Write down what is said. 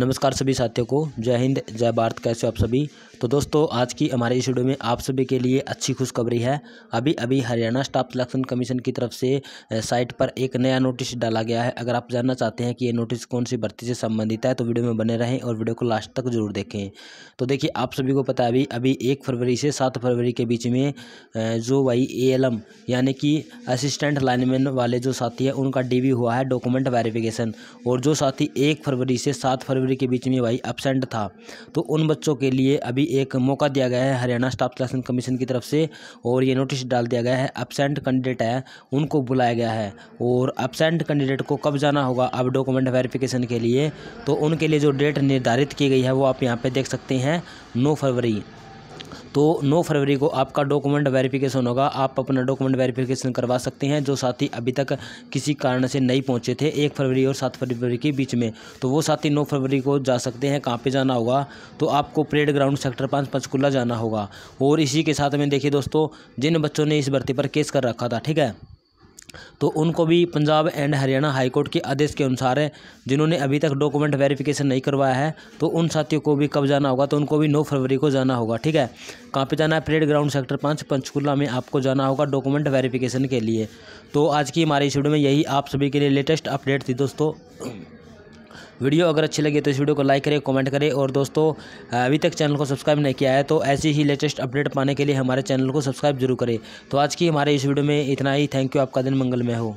नमस्कार सभी साथियों को जय हिंद जय भारत कैसे आप सभी तो दोस्तों आज की हमारे इस वीडियो में आप सभी के लिए अच्छी खुशखबरी है अभी अभी हरियाणा स्टाफ सिलेक्शन कमीशन की तरफ से साइट पर एक नया नोटिस डाला गया है अगर आप जानना चाहते हैं कि ये नोटिस कौन सी भर्ती से संबंधित है तो वीडियो में बने रहें और वीडियो को लास्ट तक जरूर देखें तो देखिए आप सभी को पता है अभी अभी एक फरवरी से सात फरवरी के बीच में जो वाई ए यानी कि असिस्टेंट लाइनमैन वाले जो साथी हैं उनका डी हुआ है डॉक्यूमेंट वेरिफिकेशन और जो साथी एक फरवरी से सात फरवरी के बीच में वाई एबसेंट था तो उन बच्चों के लिए अभी एक मौका दिया गया है हरियाणा स्टाफ सिलेक्शन कमीशन की तरफ से और ये नोटिस डाल दिया गया है एबसेंट कैंडिडेट है उनको बुलाया गया है और एबसेंट कैंडिडेट को कब जाना होगा अब डॉक्यूमेंट वेरिफिकेशन के लिए तो उनके लिए जो डेट निर्धारित की गई है वो आप यहाँ पर देख सकते हैं नौ फरवरी तो 9 फरवरी को आपका डॉक्यूमेंट वेरिफिकेशन होगा आप अपना डॉक्यूमेंट वेरिफिकेशन करवा सकते हैं जो साथी अभी तक किसी कारण से नहीं पहुंचे थे एक फरवरी और सात फरवरी के बीच में तो वो साथी नौ फरवरी को जा सकते हैं कहाँ पर जाना होगा तो आपको परेड ग्राउंड सेक्टर पाँच पंचकुला जाना होगा और इसी के साथ में देखिए दोस्तों जिन बच्चों ने इस भर्ती पर केस कर रखा था ठीक है तो उनको भी पंजाब एंड हरियाणा हाईकोर्ट के आदेश के अनुसार है जिन्होंने अभी तक डॉक्यूमेंट वेरिफिकेशन नहीं करवाया है तो उन साथियों को भी कब जाना होगा तो उनको भी नौ फरवरी को जाना होगा ठीक है कहाँ पे जाना है परेड ग्राउंड सेक्टर पाँच पंचकुला में आपको जाना होगा डॉक्यूमेंट वेरिफिकेशन के लिए तो आज की हमारी इस वीडियो में यही आप सभी के लिए लेटेस्ट अपडेट थी दोस्तों वीडियो अगर अच्छी लगी तो इस वीडियो को लाइक करें कमेंट करें और दोस्तों अभी तक चैनल को सब्सक्राइब नहीं किया है तो ऐसी ही लेटेस्ट अपडेट पाने के लिए हमारे चैनल को सब्सक्राइब जरूर करें तो आज की हमारे इस वीडियो में इतना ही थैंक यू आपका दिन मंगलमय हो